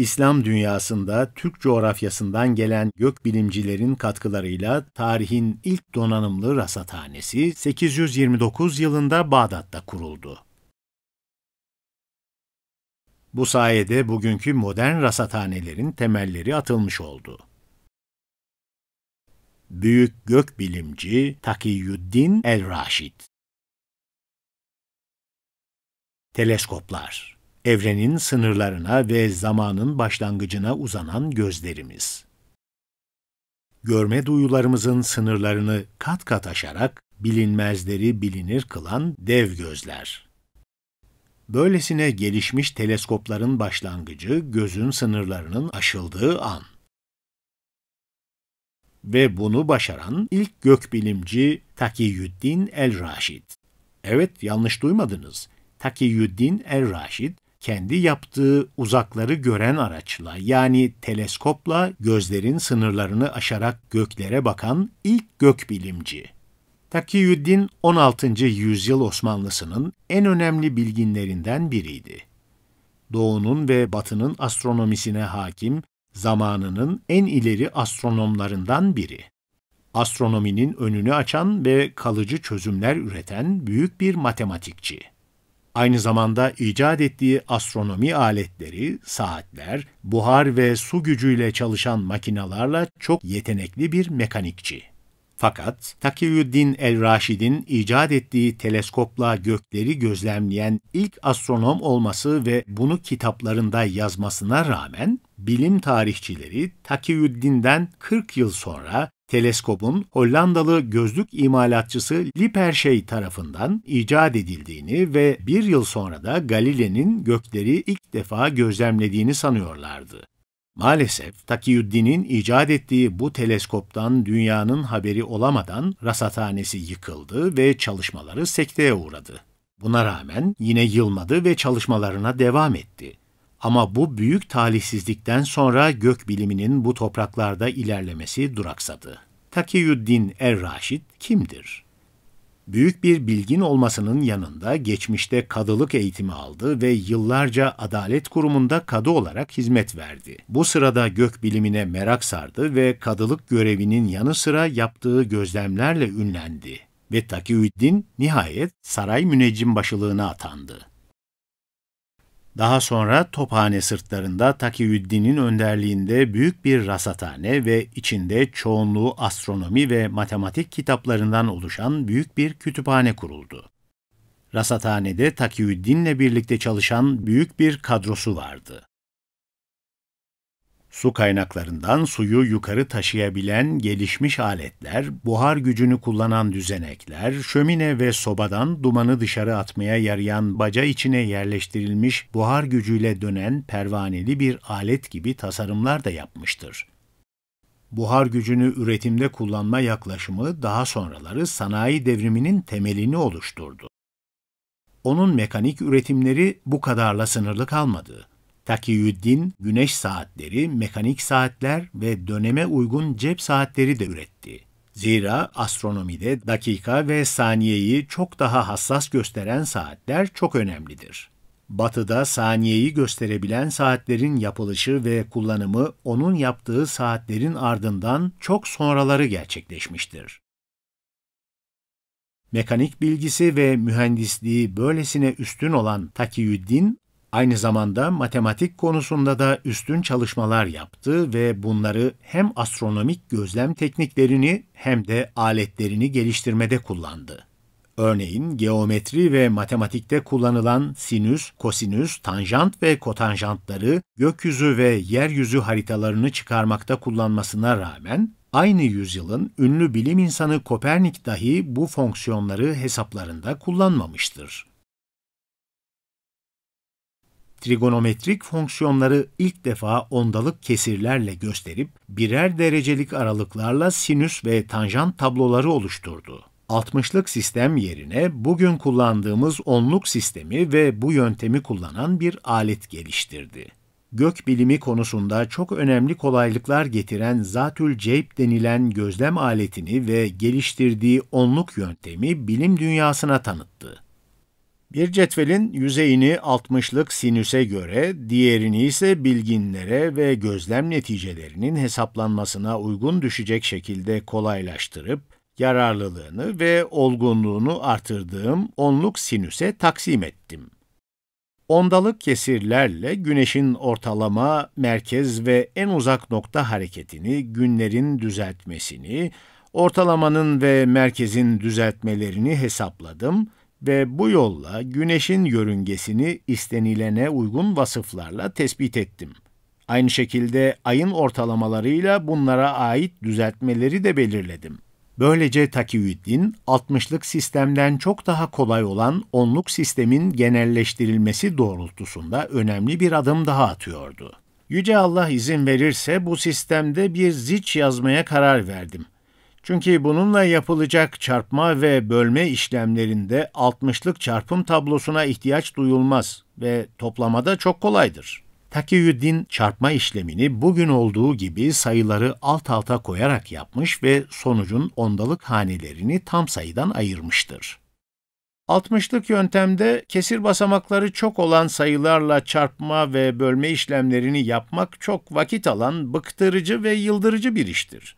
İslam dünyasında Türk coğrafyasından gelen gökbilimcilerin katkılarıyla tarihin ilk donanımlı rasathanesi 829 yılında Bağdat'ta kuruldu. Bu sayede bugünkü modern rasathanelerin temelleri atılmış oldu. Büyük gökbilimci Takiyuddin El-Raşid Teleskoplar evrenin sınırlarına ve zamanın başlangıcına uzanan gözlerimiz. Görme duyularımızın sınırlarını kat kat aşarak bilinmezleri bilinir kılan dev gözler. Böylesine gelişmiş teleskopların başlangıcı gözün sınırlarının aşıldığı an. Ve bunu başaran ilk gökbilimci Takiyüddin el-Raşid. Evet yanlış duymadınız. Takiyüddin el-Raşid kendi yaptığı uzakları gören araçla yani teleskopla gözlerin sınırlarını aşarak göklere bakan ilk gökbilimci. Takiyüddin 16. yüzyıl Osmanlısının en önemli bilginlerinden biriydi. Doğu'nun ve Batı'nın astronomisine hakim, zamanının en ileri astronomlarından biri. Astronominin önünü açan ve kalıcı çözümler üreten büyük bir matematikçi. Aynı zamanda icat ettiği astronomi aletleri, saatler, buhar ve su gücüyle çalışan makinalarla çok yetenekli bir mekanikçi. Fakat Takiyuddin el-Raşid'in icat ettiği teleskopla gökleri gözlemleyen ilk astronom olması ve bunu kitaplarında yazmasına rağmen bilim tarihçileri Takiyuddin'den 40 yıl sonra teleskobun Hollandalı gözlük imalatçısı Lippershey tarafından icat edildiğini ve bir yıl sonra da Galile'nin gökleri ilk defa gözlemlediğini sanıyorlardı. Maalesef Takiyuddin'in icat ettiği bu teleskoptan dünyanın haberi olamadan rasathanesi yıkıldı ve çalışmaları sekteye uğradı. Buna rağmen yine yılmadı ve çalışmalarına devam etti. Ama bu büyük talihsizlikten sonra gök biliminin bu topraklarda ilerlemesi duraksadı. Takiyuddin Er-Raşid kimdir? büyük bir bilgin olmasının yanında geçmişte kadılık eğitimi aldı ve yıllarca Adalet Kurumu'nda kadı olarak hizmet verdi. Bu sırada gök bilimine merak sardı ve kadılık görevinin yanı sıra yaptığı gözlemlerle ünlendi ve Takiuddin nihayet saray müneccim başılığına atandı. Daha sonra Tophane sırtlarında Takiyüddin'in önderliğinde büyük bir rasathane ve içinde çoğunluğu astronomi ve matematik kitaplarından oluşan büyük bir kütüphane kuruldu. Rasathanede Takiyüddin'le birlikte çalışan büyük bir kadrosu vardı. Su kaynaklarından suyu yukarı taşıyabilen gelişmiş aletler, buhar gücünü kullanan düzenekler, şömine ve sobadan dumanı dışarı atmaya yarayan baca içine yerleştirilmiş buhar gücüyle dönen pervaneli bir alet gibi tasarımlar da yapmıştır. Buhar gücünü üretimde kullanma yaklaşımı daha sonraları sanayi devriminin temelini oluşturdu. Onun mekanik üretimleri bu kadarla sınırlı kalmadı Takiyuddin güneş saatleri, mekanik saatler ve döneme uygun cep saatleri de üretti. Zira astronomide dakika ve saniyeyi çok daha hassas gösteren saatler çok önemlidir. Batı'da saniyeyi gösterebilen saatlerin yapılışı ve kullanımı onun yaptığı saatlerin ardından çok sonraları gerçekleşmiştir. Mekanik bilgisi ve mühendisliği böylesine üstün olan Takiyuddin, Aynı zamanda matematik konusunda da üstün çalışmalar yaptı ve bunları hem astronomik gözlem tekniklerini hem de aletlerini geliştirmede kullandı. Örneğin geometri ve matematikte kullanılan sinüs, kosinüs, tanjant ve kotanjantları gökyüzü ve yeryüzü haritalarını çıkarmakta kullanmasına rağmen aynı yüzyılın ünlü bilim insanı Kopernik dahi bu fonksiyonları hesaplarında kullanmamıştır trigonometrik fonksiyonları ilk defa ondalık kesirlerle gösterip birer derecelik aralıklarla sinüs ve tanjant tabloları oluşturdu. 60'lık sistem yerine bugün kullandığımız onluk sistemi ve bu yöntemi kullanan bir alet geliştirdi. Gök bilimi konusunda çok önemli kolaylıklar getiren Zatül Ceyp denilen gözlem aletini ve geliştirdiği onluk yöntemi bilim dünyasına tanıttı. Bir cetvelin yüzeyini 60'lık sinüse göre, diğerini ise bilginlere ve gözlem neticelerinin hesaplanmasına uygun düşecek şekilde kolaylaştırıp, yararlılığını ve olgunluğunu artırdığım onluk sinüse taksim ettim. Ondalık kesirlerle güneşin ortalama, merkez ve en uzak nokta hareketini, günlerin düzeltmesini, ortalamanın ve merkezin düzeltmelerini hesapladım.'' ve bu yolla güneşin yörüngesini istenilene uygun vasıflarla tespit ettim. Aynı şekilde ayın ortalamalarıyla bunlara ait düzeltmeleri de belirledim. Böylece Takiyüddin 60'lık sistemden çok daha kolay olan onluk sistemin genelleştirilmesi doğrultusunda önemli bir adım daha atıyordu. Yüce Allah izin verirse bu sistemde bir ziç yazmaya karar verdim. Çünkü bununla yapılacak çarpma ve bölme işlemlerinde 60'lık çarpım tablosuna ihtiyaç duyulmaz ve toplamada çok kolaydır. Takiyuddin çarpma işlemini bugün olduğu gibi sayıları alt alta koyarak yapmış ve sonucun ondalık hanelerini tam sayıdan ayırmıştır. 60'lık yöntemde kesir basamakları çok olan sayılarla çarpma ve bölme işlemlerini yapmak çok vakit alan, bıktırıcı ve yıldırıcı bir iştir.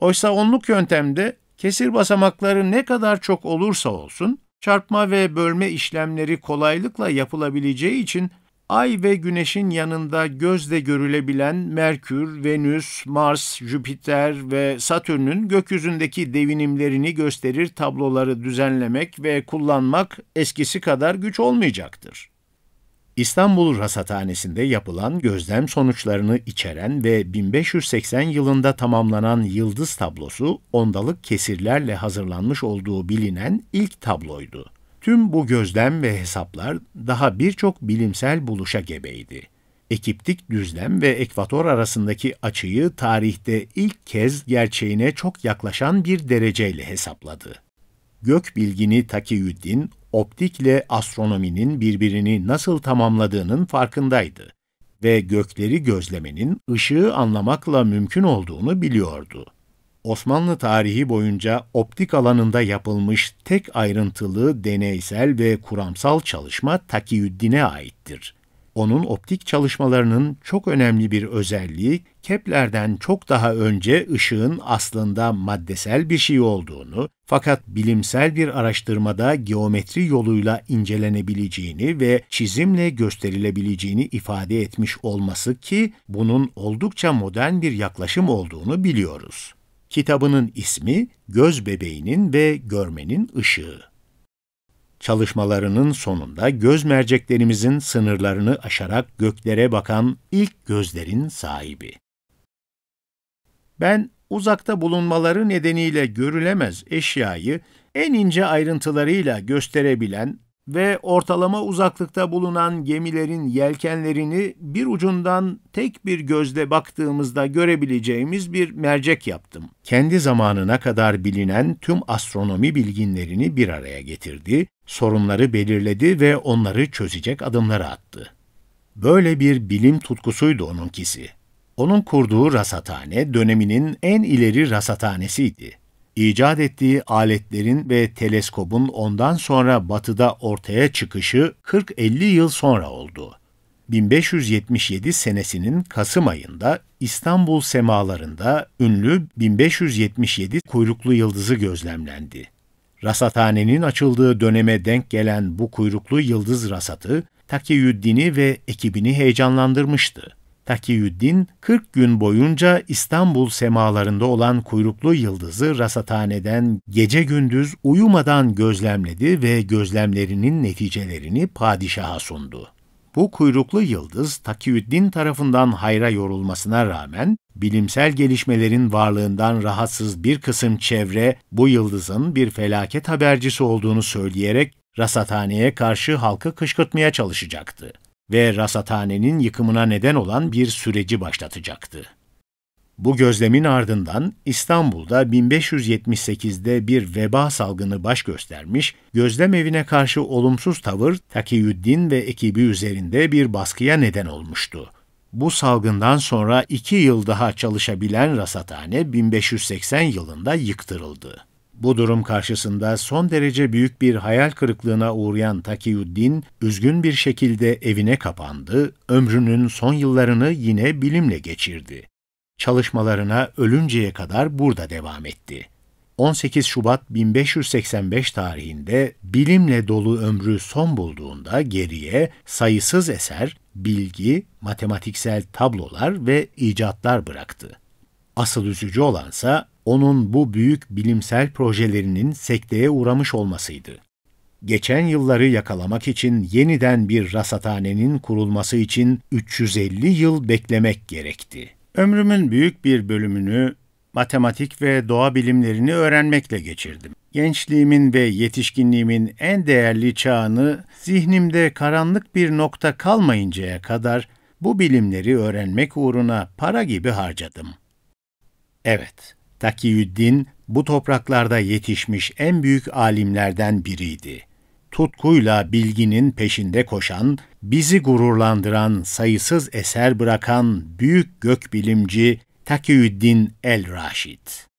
Oysa onluk yöntemde kesir basamakları ne kadar çok olursa olsun çarpma ve bölme işlemleri kolaylıkla yapılabileceği için Ay ve Güneş'in yanında gözle görülebilen Merkür, Venüs, Mars, Jüpiter ve Satürn'ün gökyüzündeki devinimlerini gösterir tabloları düzenlemek ve kullanmak eskisi kadar güç olmayacaktır. İstanbul Rasathanesi'nde yapılan gözlem sonuçlarını içeren ve 1580 yılında tamamlanan yıldız tablosu ondalık kesirlerle hazırlanmış olduğu bilinen ilk tabloydu. Tüm bu gözlem ve hesaplar daha birçok bilimsel buluşa gebeydi. Ekiptik düzlem ve ekvator arasındaki açıyı tarihte ilk kez gerçeğine çok yaklaşan bir dereceyle hesapladı gök bilgini Takiyüddin, optikle astronominin birbirini nasıl tamamladığının farkındaydı ve gökleri gözlemenin ışığı anlamakla mümkün olduğunu biliyordu. Osmanlı tarihi boyunca optik alanında yapılmış tek ayrıntılı deneysel ve kuramsal çalışma Takiyüddin'e aittir. Onun optik çalışmalarının çok önemli bir özelliği Kepler'den çok daha önce ışığın aslında maddesel bir şey olduğunu fakat bilimsel bir araştırmada geometri yoluyla incelenebileceğini ve çizimle gösterilebileceğini ifade etmiş olması ki bunun oldukça modern bir yaklaşım olduğunu biliyoruz. Kitabının ismi Göz Bebeğinin ve Görmenin Işığı. Çalışmalarının sonunda göz merceklerimizin sınırlarını aşarak göklere bakan ilk gözlerin sahibi. Ben uzakta bulunmaları nedeniyle görülemez eşyayı en ince ayrıntılarıyla gösterebilen ve ortalama uzaklıkta bulunan gemilerin yelkenlerini bir ucundan tek bir gözle baktığımızda görebileceğimiz bir mercek yaptım. Kendi zamanına kadar bilinen tüm astronomi bilginlerini bir araya getirdi, sorunları belirledi ve onları çözecek adımları attı. Böyle bir bilim tutkusuydu onunkisi. Onun kurduğu rasathane döneminin en ileri rasathanesiydi icat ettiği aletlerin ve teleskobun ondan sonra batıda ortaya çıkışı 40-50 yıl sonra oldu. 1577 senesinin Kasım ayında İstanbul semalarında ünlü 1577 kuyruklu yıldızı gözlemlendi. Rasathanenin açıldığı döneme denk gelen bu kuyruklu yıldız rasatı Takiyüddin'i ve ekibini heyecanlandırmıştı. Takiyüddin 40 gün boyunca İstanbul semalarında olan kuyruklu yıldızı rasathaneden gece gündüz uyumadan gözlemledi ve gözlemlerinin neticelerini padişaha sundu. Bu kuyruklu yıldız Takiyüddin tarafından hayra yorulmasına rağmen bilimsel gelişmelerin varlığından rahatsız bir kısım çevre bu yıldızın bir felaket habercisi olduğunu söyleyerek rasathaneye karşı halkı kışkırtmaya çalışacaktı ve rasathanenin yıkımına neden olan bir süreci başlatacaktı. Bu gözlemin ardından İstanbul'da 1578'de bir veba salgını baş göstermiş, gözlem evine karşı olumsuz tavır Takiyüddin ve ekibi üzerinde bir baskıya neden olmuştu. Bu salgından sonra iki yıl daha çalışabilen rasathane 1580 yılında yıktırıldı. Bu durum karşısında son derece büyük bir hayal kırıklığına uğrayan Takiyuddin, üzgün bir şekilde evine kapandı, ömrünün son yıllarını yine bilimle geçirdi. Çalışmalarına ölünceye kadar burada devam etti. 18 Şubat 1585 tarihinde bilimle dolu ömrü son bulduğunda geriye sayısız eser, bilgi, matematiksel tablolar ve icatlar bıraktı. Asıl üzücü olansa onun bu büyük bilimsel projelerinin sekteye uğramış olmasıydı. Geçen yılları yakalamak için yeniden bir rasathanenin kurulması için 350 yıl beklemek gerekti. Ömrümün büyük bir bölümünü matematik ve doğa bilimlerini öğrenmekle geçirdim. Gençliğimin ve yetişkinliğimin en değerli çağını zihnimde karanlık bir nokta kalmayıncaya kadar bu bilimleri öğrenmek uğruna para gibi harcadım. Evet, Takiyüddin bu topraklarda yetişmiş en büyük alimlerden biriydi. Tutkuyla bilginin peşinde koşan, bizi gururlandıran, sayısız eser bırakan büyük gökbilimci Takiyüddin el-Raşid.